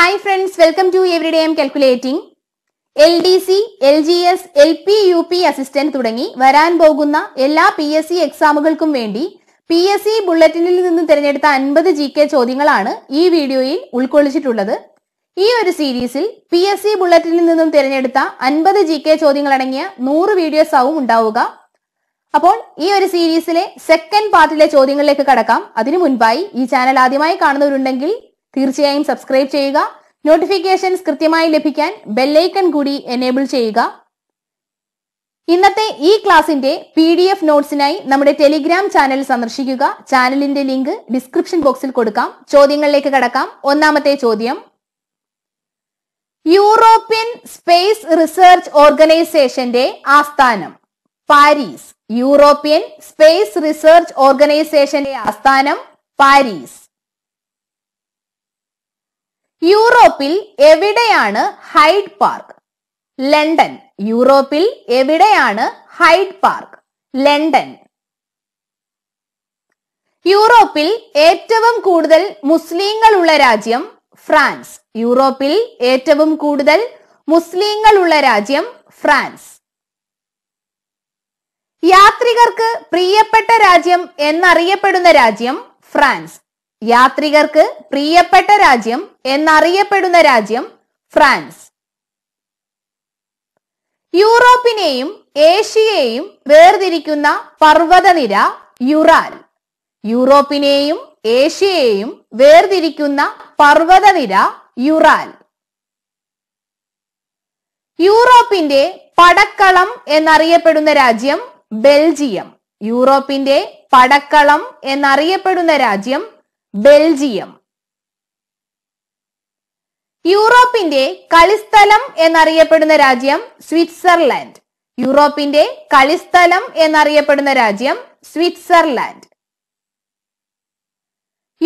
hi friends welcome to every day M calculating L D C L G S L P U P assistant തുടങ്ങി വരാൻ പോകുന്ന എല്ലാ P S C എക്സാമുകൾക്കും വേണ്ടി P S C ബുള്ളറ്റിനിൽ നിന്ന് തിരഞ്ഞെടുത്ത അൻപത് G K ചോദ്യങ്ങളാണ് ഈ വീഡിയോയിൽ ഉൾക്കൊള്ളിച്ചിട്ടുള്ളത് ഈ ഒരു സീരീസിൽ പി എസ് സി ബുള്ളറ്റിനിൽ നിന്നും തിരഞ്ഞെടുത്ത അൻപത് ജി കെ ചോദ്യങ്ങളടങ്ങിയ നൂറ് വീഡിയോസ് ആവും ഉണ്ടാവുക അപ്പോൾ ഈ ഒരു സീരീസിലെ സെക്കൻഡ് പാർട്ടിലെ ചോദ്യങ്ങളിലേക്ക് കടക്കാം അതിനു മുൻപായി ഈ ചാനൽ ആദ്യമായി കാണുന്നവരുണ്ടെങ്കിൽ തീർച്ചയായും സബ്സ്ക്രൈബ് ചെയ്യുക നോട്ടിഫിക്കേഷൻസ് കൃത്യമായി ലഭിക്കാൻ ബെല്ലൈക്കൺ കൂടി എനേബിൾ ചെയ്യുക ഇന്നത്തെ ഈ ക്ലാസിന്റെ പി ഡി എഫ് നോട്ട്സിനായി നമ്മുടെ ടെലിഗ്രാം ചാനൽ സന്ദർശിക്കുക ചാനലിന്റെ ലിങ്ക് ഡിസ്ക്രിപ്ഷൻ ബോക്സിൽ കൊടുക്കാം ചോദ്യങ്ങളിലേക്ക് കടക്കാം ഒന്നാമത്തെ ചോദ്യം യൂറോപ്യൻ സ്പേസ് റിസർച്ച് ഓർഗനൈസേഷന്റെ ആസ്ഥാനം പാരീസ് യൂറോപ്യൻ സ്പേസ് റിസർച്ച് ഓർഗനൈസേഷന്റെ ആസ്ഥാനം പാരീസ് യൂറോപ്പിൽ എവിടെയാണ് ഹൈഡ് പാർക്ക് ലണ്ടൻ യൂറോപ്പിൽ എവിടെയാണ് ഹൈഡ് പാർക്ക് ലണ്ടൻ യൂറോപ്പിൽ ഏറ്റവും കൂടുതൽ മുസ്ലിങ്ങളുള്ള രാജ്യം ഫ്രാൻസ് യൂറോപ്പിൽ ഏറ്റവും കൂടുതൽ മുസ്ലിങ്ങളുള്ള രാജ്യം ഫ്രാൻസ് യാത്രികർക്ക് പ്രിയപ്പെട്ട രാജ്യം എന്നറിയപ്പെടുന്ന രാജ്യം ഫ്രാൻസ് യാത്രികർക്ക് പ്രിയപ്പെട്ട രാജ്യം എന്നറിയപ്പെടുന്ന രാജ്യം ഫ്രാൻസ് യൂറോപ്പിനെയും ഏഷ്യയെയും വേർതിരിക്കുന്ന പർവ്വതനിര യുറാൽ യൂറോപ്പിനെയും ഏഷ്യയെയും വേർതിരിക്കുന്ന പർവ്വതനിര യുറാൽ യൂറോപ്പിന്റെ പടക്കളം എന്നറിയപ്പെടുന്ന രാജ്യം ബെൽജിയം യൂറോപ്പിന്റെ പടക്കളം എന്നറിയപ്പെടുന്ന രാജ്യം ബെൽജിയം യൂറോപ്പിന്റെ കളിസ്ഥലം എന്നറിയപ്പെടുന്ന രാജ്യം സ്വിറ്റ്സർലാൻഡ് യൂറോപ്പിന്റെ കളിസ്ഥലം എന്നറിയപ്പെടുന്ന രാജ്യം സ്വിറ്റ്സർലാൻഡ്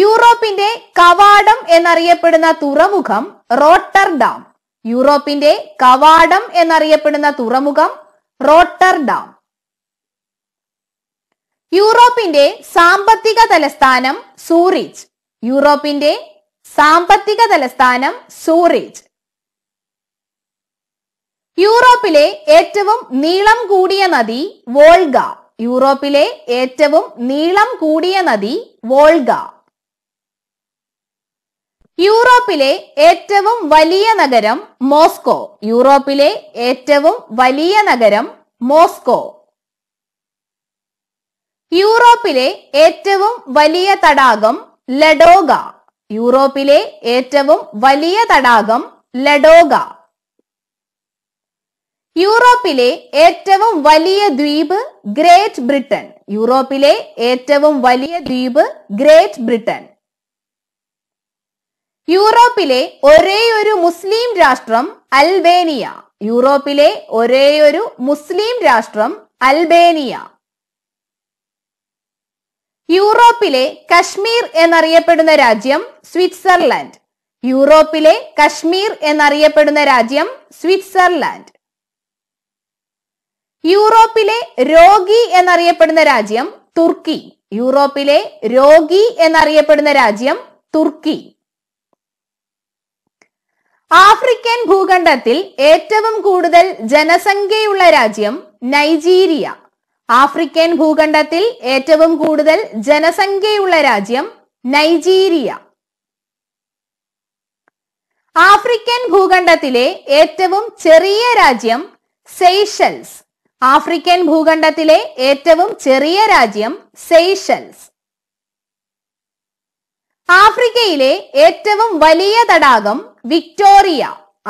യൂറോപ്പിന്റെ കവാടം എന്നറിയപ്പെടുന്ന തുറമുഖം റോട്ടർഡാം യൂറോപ്പിന്റെ കവാടം എന്നറിയപ്പെടുന്ന തുറമുഖം റോട്ടർഡാം യൂറോപ്പിന്റെ സാമ്പത്തിക തലസ്ഥാനം സൂറിച്ച് യൂറോപ്പിന്റെ സാമ്പത്തിക തലസ്ഥാനം സൂറിച്ച് യൂറോപ്പിലെ ഏറ്റവും നീളം കൂടിയ നദി വോൾഗ യൂറോപ്പിലെ ഏറ്റവും നീളം കൂടിയ നദി വോൾഗ യൂറോപ്പിലെ ഏറ്റവും വലിയ നഗരം മോസ്കോ യൂറോപ്പിലെ ഏറ്റവും വലിയ നഗരം മോസ്കോ യൂറോപ്പിലെ ഏറ്റവും വലിയ തടാകം ലഡോഗ യൂറോപ്പിലെ ഏറ്റവും വലിയ തടാകം ലഡോഗ യൂറോപ്പിലെ ഏറ്റവും വലിയ ദ്വീപ് ഗ്രേറ്റ് ബ്രിട്ടൻ യൂറോപ്പിലെ ഏറ്റവും വലിയ ദ്വീപ് ഗ്രേറ്റ് ബ്രിട്ടൻ യൂറോപ്പിലെ ഒരേയൊരു മുസ്ലിം രാഷ്ട്രം അൽബേനിയ യൂറോപ്പിലെ ഒരേയൊരു മുസ്ലിം രാഷ്ട്രം അൽബേനിയ യൂറോപ്പിലെ കശ്മീർ എന്നറിയപ്പെടുന്ന രാജ്യം സ്വിറ്റ്സർലാൻഡ് യൂറോപ്പിലെ കശ്മീർ എന്നറിയപ്പെടുന്ന രാജ്യം സ്വിറ്റ്സർലാൻഡ് യൂറോപ്പിലെ രോഗി എന്നറിയപ്പെടുന്ന രാജ്യം തുർക്കി യൂറോപ്പിലെ രോഗി എന്നറിയപ്പെടുന്ന രാജ്യം തുർക്കി ആഫ്രിക്കൻ ഭൂഖണ്ഡത്തിൽ ഏറ്റവും കൂടുതൽ ജനസംഖ്യയുള്ള രാജ്യം നൈജീരിയ ആഫ്രിക്കൻ ഭൂഖണ്ഡത്തിൽ ഏറ്റവും കൂടുതൽ ജനസംഖ്യയുള്ള രാജ്യം നൈജീരിയ ആഫ്രിക്കൻ ഭൂഖണ്ഡത്തിലെ ഏറ്റവും ചെറിയ രാജ്യം സെയ്ഷൽസ് ആഫ്രിക്കൻ ഭൂഖണ്ഡത്തിലെ ഏറ്റവും ചെറിയ രാജ്യം സെയ്ഷൽസ് ആഫ്രിക്കയിലെ ഏറ്റവും വലിയ തടാകം വിക്ടോറിയ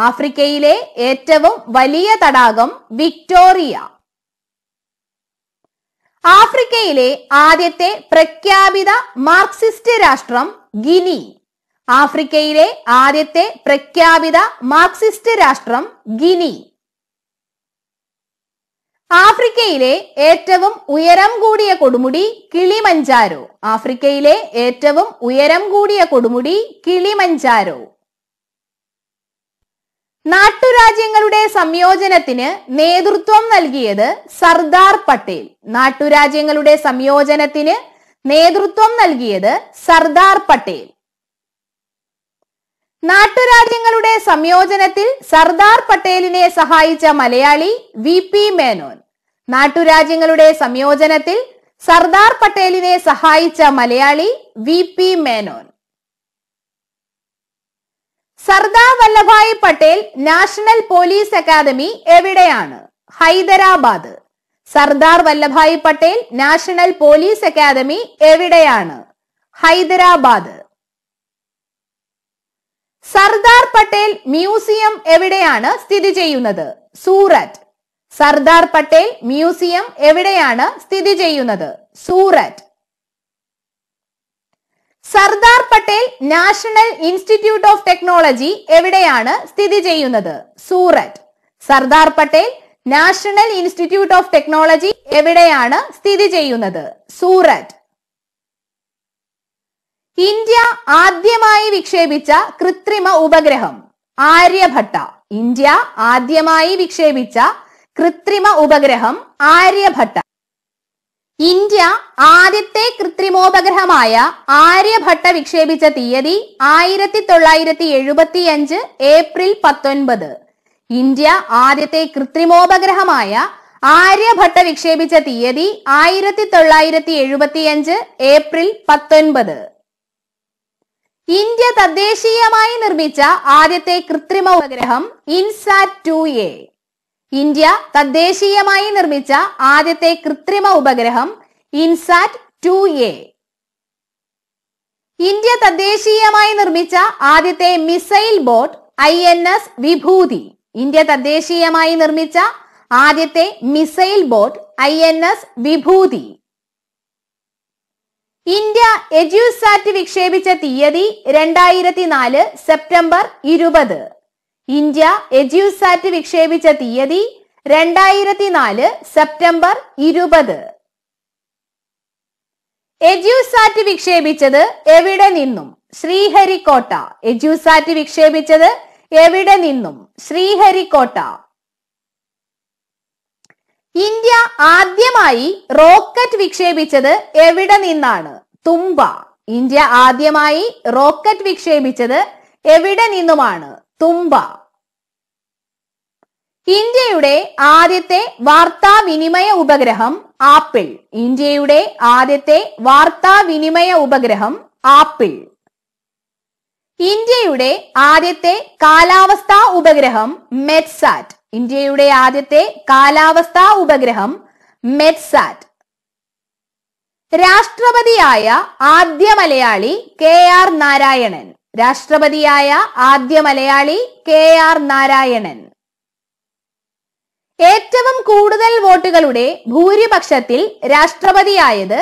ആഫ്രിക്കയിലെ ഏറ്റവും വലിയ തടാകം വിക്ടോറിയ ആഫ്രിക്കയിലെ ആദ്യത്തെ പ്രഖ്യാപിത മാർക്സിസ്റ്റ് രാഷ്ട്രം ഗിനി ആഫ്രിക്കയിലെ ആദ്യത്തെ പ്രഖ്യാപിത മാർക്സിസ്റ്റ് രാഷ്ട്രം ഗിനി ആഫ്രിക്കയിലെ ഏറ്റവും ഉയരം കൂടിയ കൊടുമുടി കിളിമഞ്ചാരോ ആഫ്രിക്കയിലെ ഏറ്റവും ഉയരം കൂടിയ കൊടുമുടി കിളിമഞ്ചാരോ നാട്ടുരാജ്യങ്ങളുടെ സംയോജനത്തിന് നേതൃത്വം നൽകിയത് സർദാർ പട്ടേൽ നാട്ടുരാജ്യങ്ങളുടെ സംയോജനത്തിന് നേതൃത്വം നൽകിയത് സർദാർ പട്ടേൽ നാട്ടുരാജ്യങ്ങളുടെ സംയോജനത്തിൽ സർദാർ പട്ടേലിനെ സഹായിച്ച മലയാളി വി പി മേനോൻ നാട്ടുരാജ്യങ്ങളുടെ സംയോജനത്തിൽ സർദാർ പട്ടേലിനെ സഹായിച്ച Malayali V P Menon Sardar Vallabhbhai Patel national police academy എവിടെയാണ് Hyderabad Sardar Vallabhbhai Patel national police academy എവിടെയാണ് ഹൈദരാബാദ് സർദാർ പട്ടേൽ മ്യൂസിയം എവിടെയാണ് സ്ഥിതി ചെയ്യുന്നത് സൂററ്റ് സർദാർ പട്ടേൽ മ്യൂസിയം എവിടെയാണ് സ്ഥിതി ചെയ്യുന്നത് Surat Sardar Patel national institute of technology എവിടെയാണ് സ്ഥിതി ചെയ്യുന്നത് Surat Sardar Patel national institute of technology എവിടെയാണ് സ്ഥിതി ചെയ്യുന്നത് സൂററ്റ് ഇന്ത്യ ആദ്യമായി വിക്ഷേപിച്ച കൃത്രിമ ഉപഗ്രഹം ആര്യഭട്ട ഇന്ത്യ ആദ്യമായി വിക്ഷേപിച്ച കൃത്രിമ ഉപഗ്രഹം ആര്യഭട്ട ഇന്ത്യ ആദ്യത്തെ കൃത്രിമോപഗ്രഹമായ ആര്യഭട്ട വിക്ഷേപിച്ച തീയതി ആയിരത്തി തൊള്ളായിരത്തി എഴുപത്തി അഞ്ച് ഏപ്രിൽ പത്തൊൻപത് ഇന്ത്യ ആദ്യത്തെ കൃത്രിമോപഗ്രഹമായ ആര്യഭട്ട വിക്ഷേപിച്ച തീയതി ആയിരത്തി തൊള്ളായിരത്തി എഴുപത്തി അഞ്ച് ഏപ്രിൽ പത്തൊൻപത് ഇന്ത്യ തദ്ദേശീയമായി നിർമ്മിച്ച ആദ്യത്തെ കൃത്രിമ ഉപഗ്രഹം ഇൻസാറ്റ് ടു എ ഇന്ത്യ തദ്ദേശീയമായി നിർമ്മിച്ച ആദ്യത്തെ കൃത്രിമ ഉപഗ്രഹം ഇൻസാറ്റ് ടു എ ഇന്ത്യ തദ്ദേശീയമായി നിർമ്മിച്ച ആദ്യത്തെ missile boat I N S Vibhuti India തദ്ദേശീയമായി നിർമ്മിച്ച ആദ്യത്തെ missile boat I N S Vibhuti India EDUSAT വിക്ഷേപിച്ച തീയതി രണ്ടായിരത്തി നാല് സെപ്റ്റംബർ ഇരുപത് ഇന്ത്യ എജ്യൂസാറ്റ് വിക്ഷേപിച്ച തീയതി രണ്ടായിരത്തി നാല് സെപ്റ്റംബർ ഇരുപത് എജ്യൂസാറ്റ് വിക്ഷേപിച്ചത് എവിടെ നിന്നും ശ്രീഹരിക്കോട്ട എജ്യൂസാറ്റ് വിക്ഷേപിച്ചത് എവിടെ നിന്നും ശ്രീഹരിക്കോട്ട ഇന്ത്യ ആദ്യമായി റോക്കറ്റ് വിക്ഷേപിച്ചത് എവിടെ നിന്നാണ് തുമ്പ ഇന്ത്യ ആദ്യമായി റോക്കറ്റ് വിക്ഷേപിച്ചത് എവിടെ നിന്നുമാണ് തുമ്പ ഇന്ത്യയുടെ ആദ്യത്തെ വാർത്താവിനിമയ ഉപഗ്രഹം ആപ്പിൾ ഇന്ത്യയുടെ ആദ്യത്തെ വാർത്താവിനിമയ ഉപഗ്രഹം ആപ്പിൾ ഇന്ത്യയുടെ ആദ്യത്തെ കാലാവസ്ഥാ ഉപഗ്രഹം മെറ്റ്സാറ്റ് ഇന്ത്യയുടെ ആദ്യത്തെ കാലാവസ്ഥാ ഉപഗ്രഹം മെറ്റ്സാറ്റ് രാഷ്ട്രപതിയായ ആദ്യ മലയാളി കെ ആർ നാരായണൻ രാഷ്ട്രപതിയായ ആദ്യ മലയാളി കെ ആർ നാരായണൻ ഏറ്റവും കൂടുതൽ വോട്ടുകളുടെ ഭൂരിപക്ഷത്തിൽ രാഷ്ട്രപതിയായത്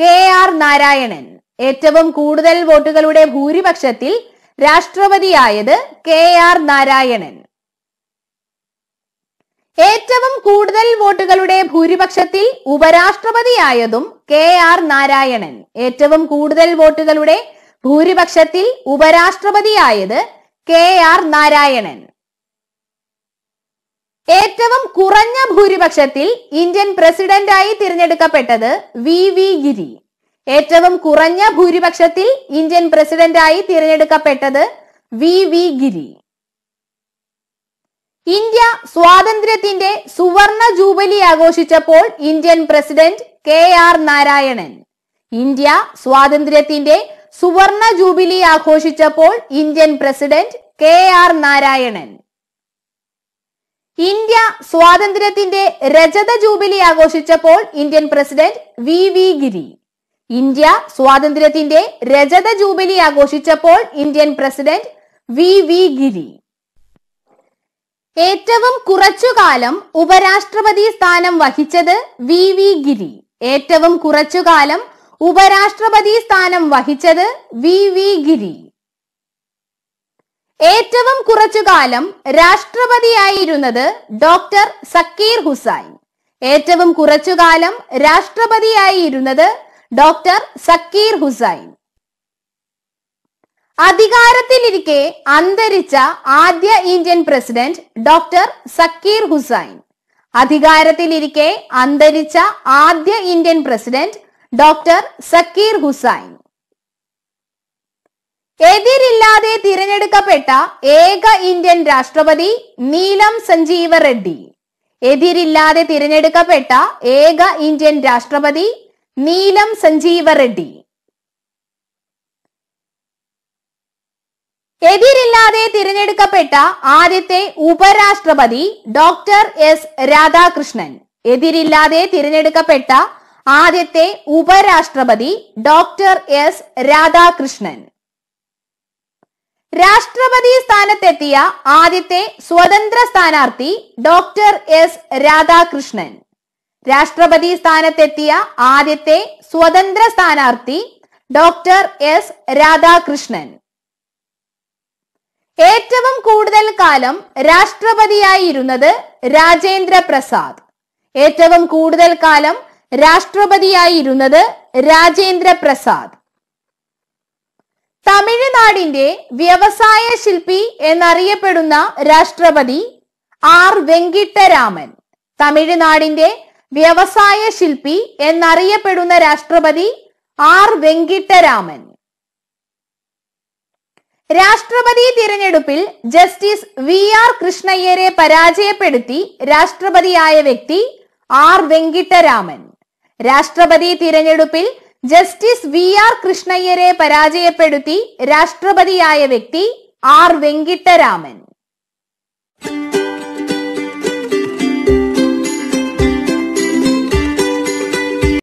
കെ ആർ നാരായണൻ ഏറ്റവും കൂടുതൽ വോട്ടുകളുടെ ഭൂരിപക്ഷത്തിൽ രാഷ്ട്രപതിയായത് കെ ആർ നാരായണൻ ഏറ്റവും കൂടുതൽ വോട്ടുകളുടെ ഭൂരിപക്ഷത്തിൽ ഉപരാഷ്ട്രപതിയായതും കെ ആർ നാരായണൻ ഏറ്റവും കൂടുതൽ വോട്ടുകളുടെ ഭൂരിപക്ഷത്തിൽ ഉപരാഷ്ട്രപതിയായത് കെ ആർ നാരായണൻ ഏറ്റവും കുറഞ്ഞ ഭൂരിപക്ഷത്തിൽ ഇന്ത്യൻ പ്രസിഡന്റായി തിരഞ്ഞെടുക്കപ്പെട്ടത് വി വി ഗിരി ഏറ്റവും കുറഞ്ഞ ഭൂരിപക്ഷത്തിൽ ഇന്ത്യൻ പ്രസിഡന്റായി തിരഞ്ഞെടുക്കപ്പെട്ടത് വി വി ഗിരി ഇന്ത്യ സ്വാതന്ത്ര്യത്തിന്റെ സുവർണ ജൂബിലി ആഘോഷിച്ചപ്പോൾ Indian president K R Narayanan India സ്വാതന്ത്ര്യത്തിന്റെ സുവർണ ജൂബിലി ആഘോഷിച്ചപ്പോൾ Indian president K R Narayanan India സ്വാതന്ത്ര്യത്തിന്റെ രജത ജൂബിലി ആഘോഷിച്ചപ്പോൾ Indian president V V Giri India സ്വാതന്ത്ര്യത്തിന്റെ രജത ജൂബിലി ആഘോഷിച്ചപ്പോൾ ഇന്ത്യൻ പ്രസിഡന്റ് വി വി ഗിരി ഏറ്റവും കുറച്ചുകാലം ഉപരാഷ്ട്രപതി സ്ഥാനം വഹിച്ചത് വി വി ഗിരി ഏറ്റവും കുറച്ചുകാലം ഉപരാഷ്ട്രപതി സ്ഥാനം വഹിച്ചത് വി വി ഗിരി ഏറ്റവും കുറച്ചു കാലം രാഷ്ട്രപതിയായിരുന്നത് ഡോക്ടർ സക്കീർ ഹുസൈൻ ഏറ്റവും കുറച്ചു കാലം രാഷ്ട്രപതിയായിരുന്നത് ഡോക്ടർ സക്കീർ ഹുസൈൻ അധികാരത്തിലിരിക്കെ അന്തരിച്ച ആദ്യ Indian president doctor Zakir Hussain അധികാരത്തിലിരിക്കെ അന്തരിച്ച ആദ്യ Indian president doctor Zakir Hussain എതിരില്ലാതെ തിരഞ്ഞെടുക്കപ്പെട്ട ഏക ഇന്ത്യൻ രാഷ്ട്രപതി നീലം സഞ്ജീവ റെഡ്ഡി എതിരില്ലാതെ തിരഞ്ഞെടുക്കപ്പെട്ട ഏക ഇന്ത്യൻ രാഷ്ട്രപതി നീലം സഞ്ജീവ റെഡ്ഡി എതിരില്ലാതെ തിരഞ്ഞെടുക്കപ്പെട്ട ആദ്യത്തെ ഉപരാഷ്ട്രപതി ഡോക്ടർ എസ് രാധാകൃഷ്ണൻ എതിരില്ലാതെ തിരഞ്ഞെടുക്കപ്പെട്ട ആദ്യത്തെ ഉപരാഷ്ട്രപതി ഡോക്ടർ എസ് രാധാകൃഷ്ണൻ രാഷ്ട്രപതി സ്ഥാനത്തെത്തിയ ആദ്യത്തെ സ്വതന്ത്ര സ്ഥാനാർത്ഥി ഡോക്ടർ എസ് രാധാകൃഷ്ണൻ രാഷ്ട്രപതി സ്ഥാനത്തെത്തിയ ആദ്യത്തെ സ്വതന്ത്ര സ്ഥാനാർത്ഥി ഡോക്ടർ എസ് രാധാകൃഷ്ണൻ ഏറ്റവും കൂടുതൽ കാലം രാഷ്ട്രപതിയായിരുന്നത് രാജേന്ദ്ര പ്രസാദ് ഏറ്റവും കൂടുതൽ കാലം രാഷ്ട്രപതിയായിരുന്നത് രാജേന്ദ്ര പ്രസാദ് തമിഴ്നാടിന്റെ വ്യവസായ ശില്പി എന്നറിയപ്പെടുന്ന രാഷ്ട്രപതി ആർ വെങ്കിട്ടരാമൻ തമിഴ്നാടിന്റെ വ്യവസായ ശില്പി എന്നറിയപ്പെടുന്ന രാഷ്ട്രപതി ആർ വെങ്കിട്ടരാമൻ രാഷ്ട്രപതി തിരഞ്ഞെടുപ്പിൽ ജസ്റ്റിസ് വി ആർ കൃഷ്ണയ്യരെ പരാജയപ്പെടുത്തി രാഷ്ട്രപതിയായ വ്യക്തി ആർ വെങ്കിട്ടരാമൻ രാഷ്ട്രപതി തിരഞ്ഞെടുപ്പിൽ ജസ്റ്റിസ് വി ആർ കൃഷ്ണയ്യരെ പരാജയപ്പെടുത്തി രാഷ്ട്രപതിയായ വ്യക്തി ആർ വെങ്കിട്ടരാമൻ